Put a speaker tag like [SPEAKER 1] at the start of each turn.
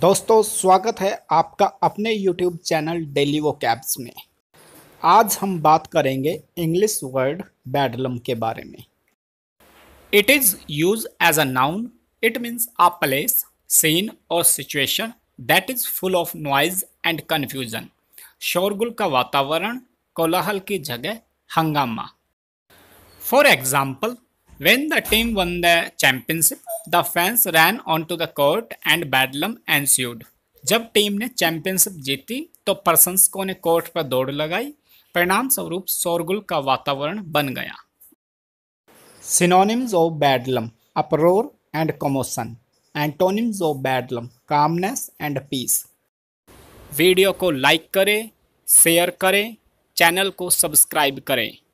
[SPEAKER 1] दोस्तों स्वागत है आपका अपने YouTube channel daily vocabs में आज हम बात करेंगे इंग्लिश वर्ड बैडलम के बारे में it is use as a noun it means a place scene और situation that is full of noise and confusion शोरगुल का वातावरण कोलाहल की जगह हंगामा for example when the team won the championship the fans ran on to the court and bedlam and जब team ने चैंपियनशिप जीती तो प्रशंसकों ने कोर्ट पर दौड़ लगाई परिणाम स्वरूप शोरगुल का वातावरण बन गया synonyms of bedlam uproar and commotion antonyms of bedlam calmness and peace video को लाइक करें शेयर करें चैनल को सब्सक्राइब करें